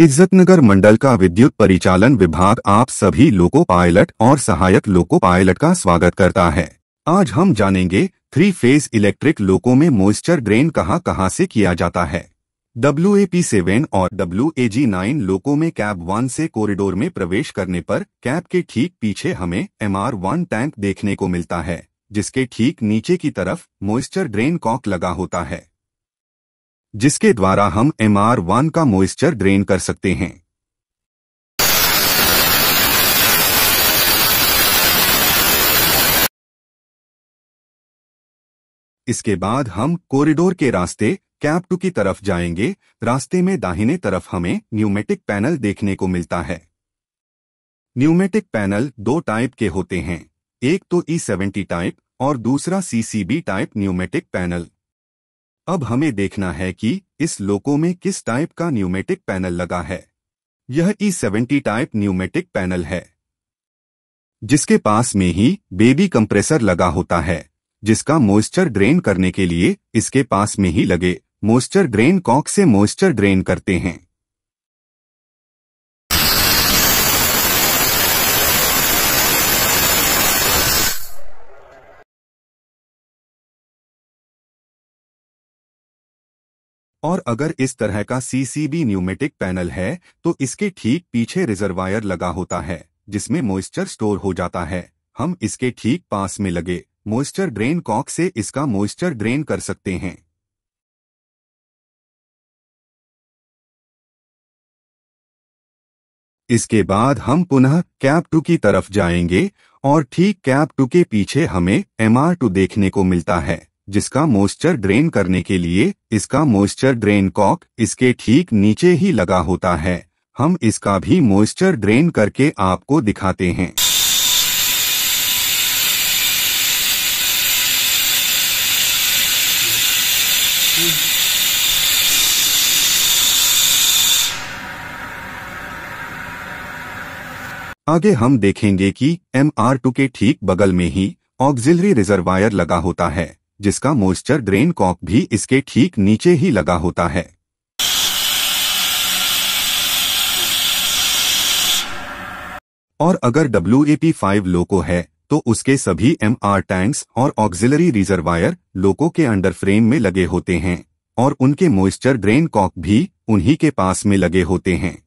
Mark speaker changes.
Speaker 1: इज्जतनगर मंडल का विद्युत परिचालन विभाग आप सभी लोको पायलट और सहायक लोको पायलट का स्वागत करता है आज हम जानेंगे थ्री फेज इलेक्ट्रिक लोको में मॉइस्चर ड्रेन कहां कहां से किया जाता है डब्ल्यू ए पी सेवन और W A G nine loco में कैब वन से कॉरिडोर में प्रवेश करने पर कैब के ठीक पीछे हमें एम आर वन टैंक देखने को मिलता है जिसके ठीक नीचे की तरफ मॉइस्चर ड्रेन कॉक लगा होता है जिसके द्वारा हम एम आर वन का मॉइस्चर ड्रेन कर सकते हैं इसके बाद हम कॉरिडोर के रास्ते कैप टू की तरफ जाएंगे रास्ते में दाहिने तरफ हमें न्यूमेटिक पैनल देखने को मिलता है न्यूमेटिक पैनल दो टाइप के होते हैं एक तो ई सेवेंटी टाइप और दूसरा सीसीबी टाइप न्यूमेटिक पैनल अब हमें देखना है कि इस लोको में किस टाइप का न्यूमेटिक पैनल लगा है यह E e seventy type pneumatic panel है जिसके पास में ही बेबी कंप्रेसर लगा होता है जिसका मॉइस्चर ड्रेन करने के लिए इसके पास में ही लगे मॉइस्चर ड्रेन कॉक से मॉइस्चर ड्रेन करते हैं
Speaker 2: और अगर इस तरह का सीसीबी न्यूमेटिक पैनल है
Speaker 1: तो इसके ठीक पीछे रिजर्वायर लगा होता है जिसमें मॉइस्चर स्टोर हो जाता है
Speaker 2: हम इसके ठीक पास में लगे मॉइस्चर ड्रेन कॉक से इसका मॉइस्चर ड्रेन कर सकते हैं इसके बाद हम पुनः कैप टू की तरफ जाएंगे
Speaker 1: और ठीक कैप टू के पीछे हमें एम टू देखने को मिलता है जिसका मॉइस्चर ड्रेन करने के लिए इसका मॉइस्चर ड्रेन कॉक इसके ठीक नीचे ही लगा होता है हम इसका भी मोइस्चर ड्रेन करके आपको दिखाते हैं आगे हम देखेंगे कि एम आर टू के ठीक बगल में ही ऑक्सिलरी रिजर्वायर लगा होता है जिसका मॉइस्चर ड्रेन कॉक भी इसके ठीक नीचे ही लगा होता है और अगर W A P five loco है तो उसके सभी एम आर टैंक्स और ऑक्सिलरी रिजर्वायर लोको के अंडर फ्रेम
Speaker 2: में लगे होते हैं और उनके मॉइस्चर ड्रेन कॉक भी उन्हीं के पास में लगे होते हैं